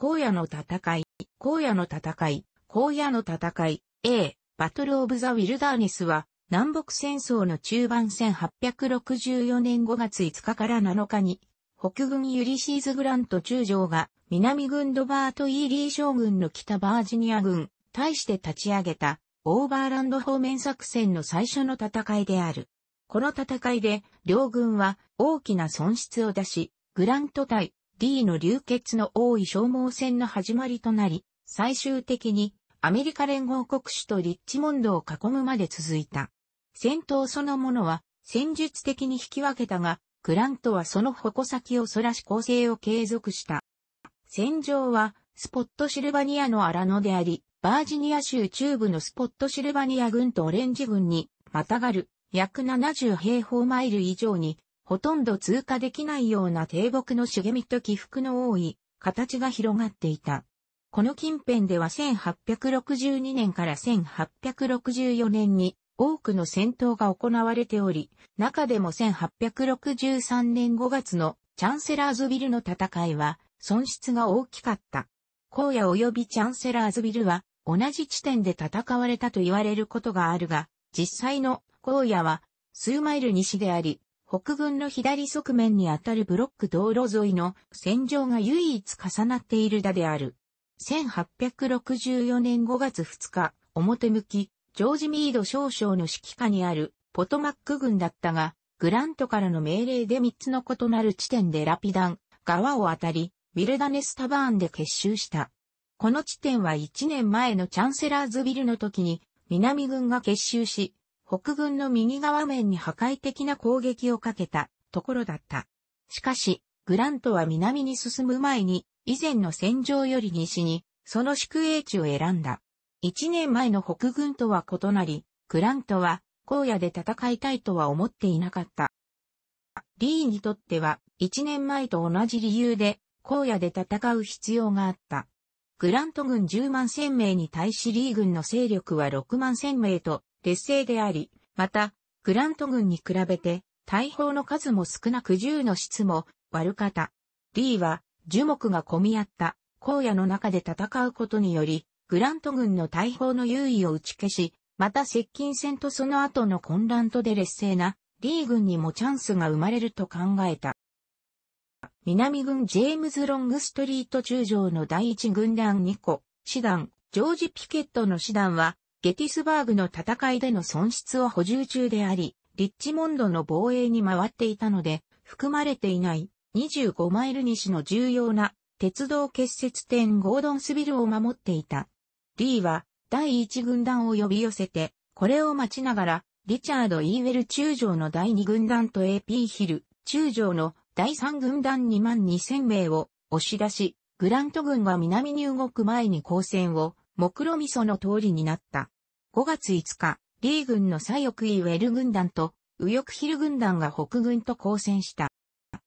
荒野の戦い、荒野の戦い、荒野の戦い、A、バトル・オブ・ザ・ウィルダーネスは、南北戦争の中盤1864年5月5日から7日に、北軍ユリシーズ・グラント中将が、南軍ドバート・イーリー将軍の北バージニア軍、対して立ち上げた、オーバーランド方面作戦の最初の戦いである。この戦いで、両軍は大きな損失を出し、グラント対 D の流血の多い消耗戦の始まりとなり、最終的にアメリカ連合国首都リッチモンドを囲むまで続いた。戦闘そのものは戦術的に引き分けたが、グラントはその矛先をそらし攻勢を継続した。戦場はスポットシルバニアの荒野であり、バージニア州中部のスポットシルバニア軍とオレンジ軍にまたがる約70平方マイル以上にほとんど通過できないような低木の茂みと起伏の多い形が広がっていた。この近辺では1862年から1864年に多くの戦闘が行われており、中でも1863年5月のチャンセラーズビルの戦いは損失が大きかった。荒野及びチャンセラーズビルは同じ地点で戦われたと言われることがあるが、実際の荒野は数マイル西であり、北軍の左側面にあたるブロック道路沿いの戦場が唯一重なっているだである。1864年5月2日、表向き、ジョージ・ミード少将の指揮下にあるポトマック軍だったが、グラントからの命令で3つの異なる地点でラピダン、川を渡り、ウィルダネスタバーンで結集した。この地点は1年前のチャンセラーズビルの時に南軍が結集し、北軍の右側面に破壊的な攻撃をかけたところだった。しかし、グラントは南に進む前に、以前の戦場より西に、その宿営地を選んだ。一年前の北軍とは異なり、グラントは、荒野で戦いたいとは思っていなかった。リーにとっては、一年前と同じ理由で、荒野で戦う必要があった。グラント軍10万1000名に対しリー軍の勢力は6万1000名と劣勢であり、また、グラント軍に比べて、大砲の数も少なく銃の質も悪かった。D は、樹木が混み合った荒野の中で戦うことにより、グラント軍の大砲の優位を打ち消し、また接近戦とその後の混乱とで劣勢な、D 軍にもチャンスが生まれると考えた。南軍ジェームズ・ロングストリート中将の第一軍団2個、師団、ジョージ・ピケットの師団は、ゲティスバーグの戦いでの損失を補充中であり、リッチモンドの防衛に回っていたので、含まれていない25マイル西の重要な鉄道結節点ゴードンスビルを守っていた。リーは第1軍団を呼び寄せて、これを待ちながら、リチャード・イーウェル中将の第2軍団と AP ヒル中将の第3軍団2万2000名を押し出し、グラント軍が南に動く前に交戦を目論みその通りになった。5月5日、リー軍の左翼イーウェル軍団と右翼ヒル軍団が北軍と交戦した。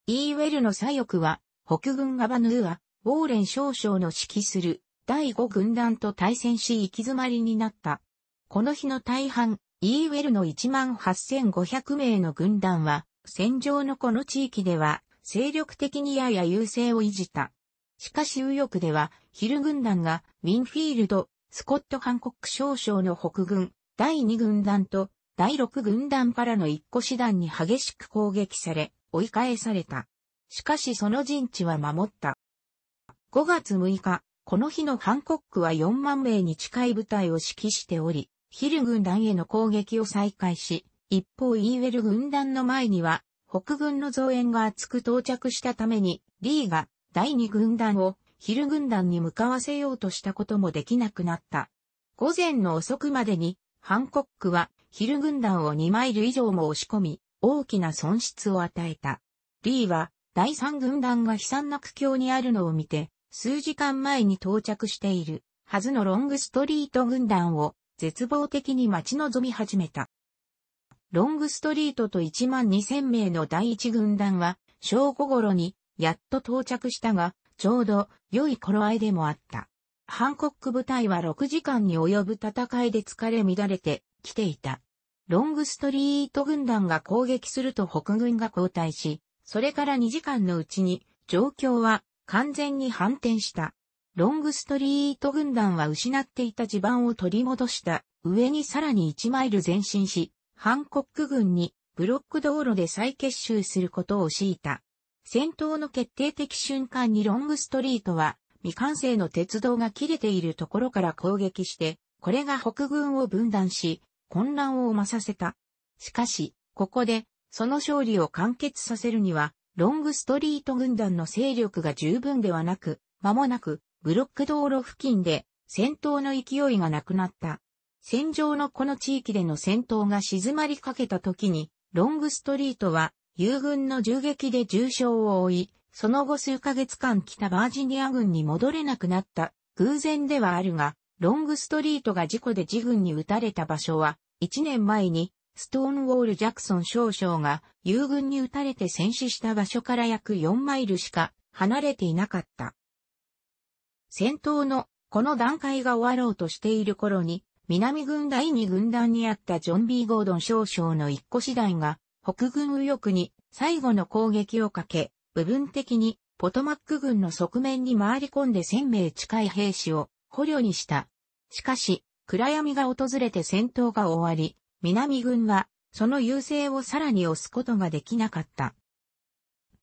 イーウェルの左翼は、北軍アバヌーア、ウォーレン少将の指揮する第5軍団と対戦し行き詰まりになった。この日の大半、イーウェルの18,500名の軍団は、戦場のこの地域では、精力的にやや優勢を維持た。しかし右翼では、ヒル軍団が、ウィンフィールド、スコット・ハンコック少将の北軍、第2軍団と、第6軍団からの一個師団に激しく攻撃され、追い返された。しかしその陣地は守った。5月6日、この日のハンコックは4万名に近い部隊を指揮しており、ヒル軍団への攻撃を再開し、一方イーウェル軍団の前には、北軍の増援が厚く到着したために、リーが第二軍団を昼軍団に向かわせようとしたこともできなくなった。午前の遅くまでに、ハンコックは昼軍団を2マイル以上も押し込み、大きな損失を与えた。リーは、第三軍団が悲惨な苦境にあるのを見て、数時間前に到着している、はずのロングストリート軍団を、絶望的に待ち望み始めた。ロングストリートと1万2000名の第一軍団は、正午頃にやっと到着したが、ちょうど良い頃合いでもあった。ハンコック部隊は6時間に及ぶ戦いで疲れ乱れてきていた。ロングストリート軍団が攻撃すると北軍が交代し、それから2時間のうちに状況は完全に反転した。ロングストリート軍団は失っていた地盤を取り戻した上にさらに1マイル前進し、ハンコック軍にブロック道路で再結集することを強いた。戦闘の決定的瞬間にロングストリートは未完成の鉄道が切れているところから攻撃して、これが北軍を分断し、混乱を増させた。しかし、ここで、その勝利を完結させるには、ロングストリート軍団の勢力が十分ではなく、間もなく、ブロック道路付近で、戦闘の勢いがなくなった。戦場のこの地域での戦闘が静まりかけた時に、ロングストリートは友軍の銃撃で重傷を負い、その後数ヶ月間北バージニア軍に戻れなくなった偶然ではあるが、ロングストリートが事故で自軍に撃たれた場所は、1年前にストーンウォール・ジャクソン少将が友軍に撃たれて戦死した場所から約4マイルしか離れていなかった。戦闘のこの段階が終わろうとしている頃に、南軍第2軍団にあったジョン・ B・ ゴードン少将の一個次第が北軍右翼に最後の攻撃をかけ、部分的にポトマック軍の側面に回り込んで1000名近い兵士を捕虜にした。しかし、暗闇が訪れて戦闘が終わり、南軍はその優勢をさらに押すことができなかった。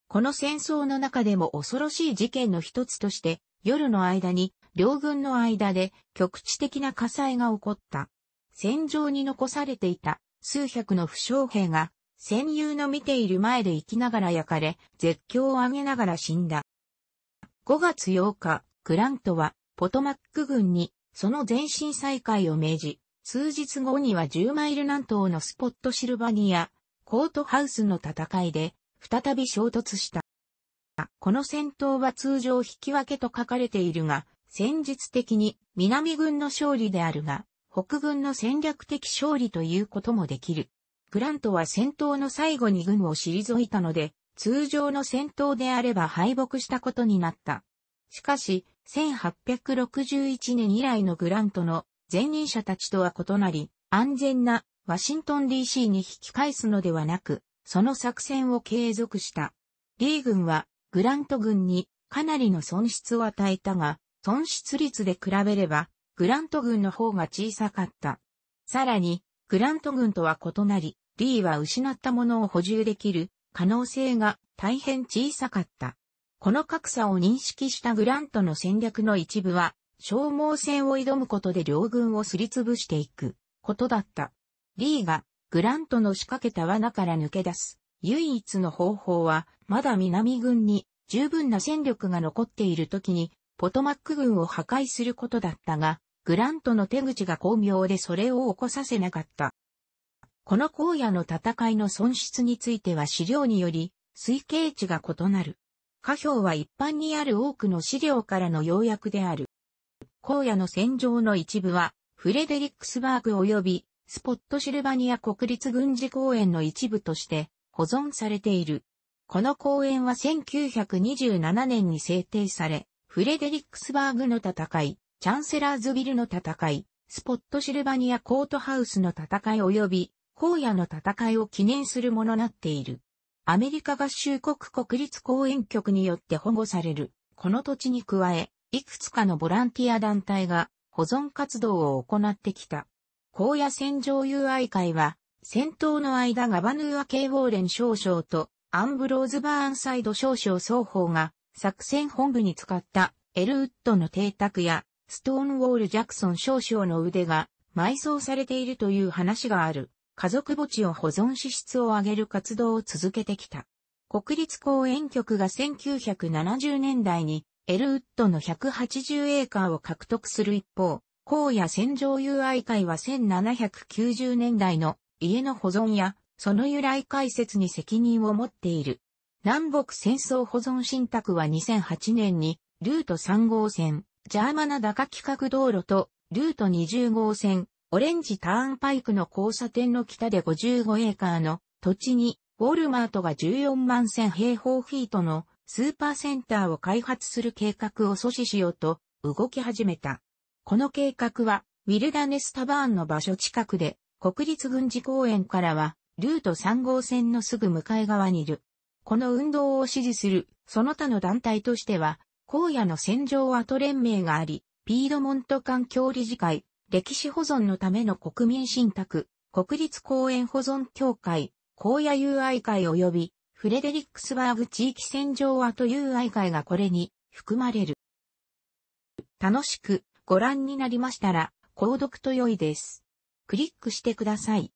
この戦争の中でも恐ろしい事件の一つとして、夜の間に両軍の間で局地的な火災が起こった。戦場に残されていた数百の負傷兵が戦友の見ている前で生きながら焼かれ、絶叫を上げながら死んだ。5月8日、グラントは、ポトマック軍に、その前進再開を命じ、数日後には10マイル南東のスポットシルバニア、コートハウスの戦いで、再び衝突した。この戦闘は通常引き分けと書かれているが、戦術的に南軍の勝利であるが、北軍の戦略的勝利ということもできる。グラントは戦闘の最後に軍を退いたので、通常の戦闘であれば敗北したことになった。しかし、1861年以来のグラントの前任者たちとは異なり、安全なワシントン DC に引き返すのではなく、その作戦を継続した。リー軍はグラント軍にかなりの損失を与えたが、損失率で比べれば、グラント軍の方が小さかった。さらに、グラント軍とは異なり、リーは失ったものを補充できる可能性が大変小さかった。この格差を認識したグラントの戦略の一部は、消耗戦を挑むことで両軍をすりつぶしていくことだった。リーがグラントの仕掛けた罠から抜け出す唯一の方法は、まだ南軍に十分な戦力が残っている時に、ポトマック軍を破壊することだったが、グラントの手口が巧妙でそれを起こさせなかった。この荒野の戦いの損失については資料により、推計値が異なる。下表は一般にある多くの資料からの要約である。荒野の戦場の一部は、フレデリックスバーグ及び、スポットシルバニア国立軍事公園の一部として、保存されている。この公園は1927年に制定され、フレデリックスバーグの戦い、チャンセラーズビルの戦い、スポットシルバニアコートハウスの戦い及び、荒野の戦いを記念するものなっている。アメリカ合衆国国立公園局によって保護される、この土地に加え、いくつかのボランティア団体が保存活動を行ってきた。荒野戦場友愛会は、戦闘の間ガバヌーア・ケイ・ウォーレン少将とアンブローズ・バーンサイド少将双方が作戦本部に使ったエルウッドの邸宅やストーンウォール・ジャクソン少将の腕が埋葬されているという話がある、家族墓地を保存支出を上げる活動を続けてきた。国立公園局が1970年代にエルウッドの180エーカーを獲得する一方、荒野戦場友愛会は1790年代の家の保存やその由来解説に責任を持っている。南北戦争保存信託は2008年にルート3号線ジャーマナ高規格道路と、ルート20号線、オレンジターンパイクの交差点の北で55エーカーの土地に、ウォルマートが14万1000平方フィートのスーパーセンターを開発する計画を阻止しようと動き始めた。この計画は、ウィルダネスタバーンの場所近くで、国立軍事公園からは、ルート3号線のすぐ向かい側にいる。この運動を支持する、その他の団体としては、荒野の戦場跡連盟があり、ピードモント環境理事会、歴史保存のための国民信託、国立公園保存協会、荒野友愛会及び、フレデリックスバーグ地域戦場跡友愛会がこれに含まれる。楽しくご覧になりましたら、購読と良いです。クリックしてください。